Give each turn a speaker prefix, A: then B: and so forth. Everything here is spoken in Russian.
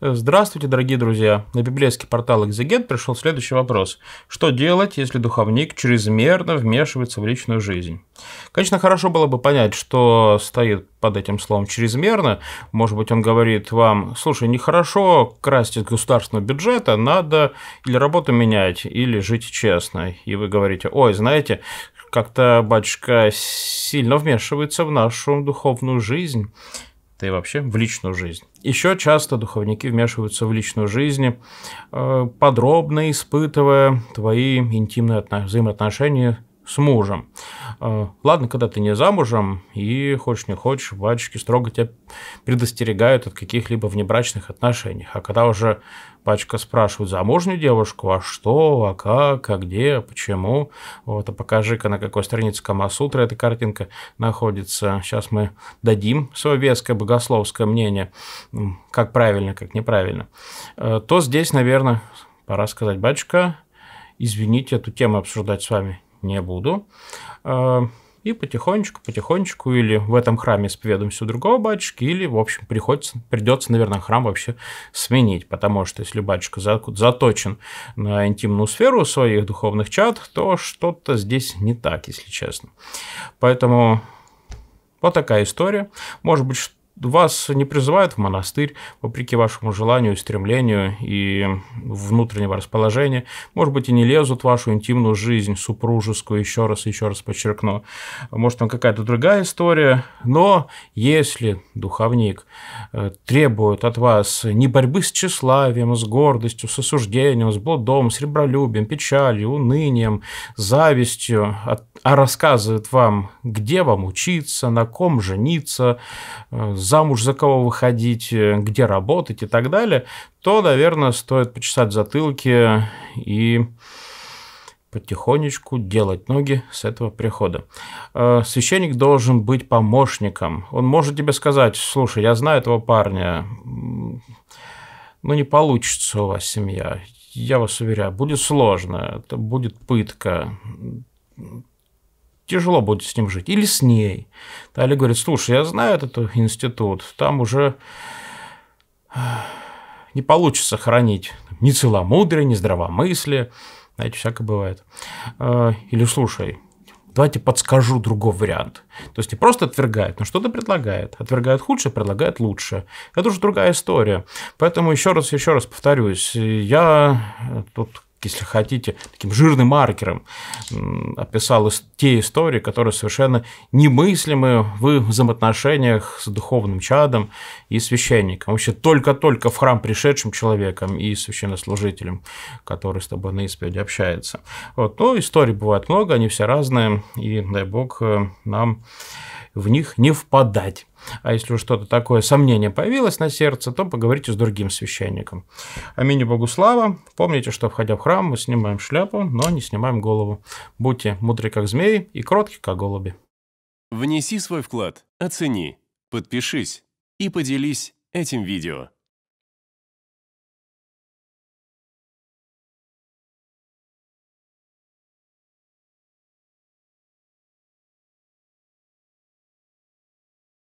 A: Здравствуйте, дорогие друзья! На библейский портал «Экзегет» пришел следующий вопрос. Что делать, если духовник чрезмерно вмешивается в личную жизнь? Конечно, хорошо было бы понять, что стоит под этим словом «чрезмерно». Может быть, он говорит вам, слушай, нехорошо красть из государственного бюджета, надо или работу менять, или жить честно. И вы говорите, ой, знаете, как-то батюшка сильно вмешивается в нашу духовную жизнь да и вообще в личную жизнь. Еще часто духовники вмешиваются в личную жизнь, э, подробно испытывая твои интимные взаимоотношения с мужем. Э, ладно, когда ты не замужем, и хочешь не хочешь, батюшки строго тебя предостерегают от каких-либо внебрачных отношений. А когда уже батюшка спрашивает замужнюю девушку, а что, а как, а где, почему, вот, а покажи-ка, на какой странице Камасутры эта картинка находится. Сейчас мы дадим свое веское богословское мнение, как правильно, как неправильно. Э, то здесь, наверное, пора сказать, батюшка, извините, эту тему обсуждать с вами не буду. Э, и потихонечку, потихонечку, или в этом храме исповедуемся у другого батюшки, или, в общем, приходится, придется, наверное, храм вообще сменить, потому что если батюшка заточен на интимную сферу своих духовных чат, то что-то здесь не так, если честно. Поэтому вот такая история. Может быть, вас не призывают в монастырь, вопреки вашему желанию, стремлению и внутреннего расположения. Может быть, и не лезут в вашу интимную жизнь, супружескую, еще раз, еще раз подчеркну. Может, там какая-то другая история. Но если духовник э, требует от вас не борьбы с тщеславием, с гордостью, с осуждением, с блудом, с ребролюбием, печалью, унынием, завистью, а, а рассказывает вам, где вам учиться, на ком жениться, э, замуж за кого выходить, э, где работать и так далее, то, наверное, стоит почесать затылки и потихонечку делать ноги с этого прихода. Э, священник должен быть помощником. Он может тебе сказать, слушай, я знаю этого парня, но ну, не получится у вас семья, я вас уверяю, будет сложно, это будет пытка, тяжело будет с ним жить. Или с ней. Тали говорит, слушай, я знаю этот институт, там уже э, не получится хранить ни целомудрие, ни здравомыслие. Знаете, всякое бывает. Э, или слушай, давайте подскажу другой вариант. То есть не просто отвергает, но что-то предлагает. Отвергает худшее, предлагает лучшее. Это уже другая история. Поэтому еще раз, еще раз повторюсь, я тут если хотите, таким жирным маркером описал те истории, которые совершенно немыслимы в взаимоотношениях с духовным чадом и священником. Вообще только-только в храм пришедшим человеком и священнослужителем, который с тобой на исповеди общается. Вот. Но ну, историй бывает много, они все разные, и дай бог э, нам в них не впадать. А если уж что-то такое сомнение появилось на сердце, то поговорите с другим священником. Аминь Богу слава. Помните, что входя в храм, мы снимаем шляпу, но не снимаем голову. Будьте мудры, как змеи, и кротки, как голуби. Внеси свой вклад, оцени, подпишись и поделись этим видео.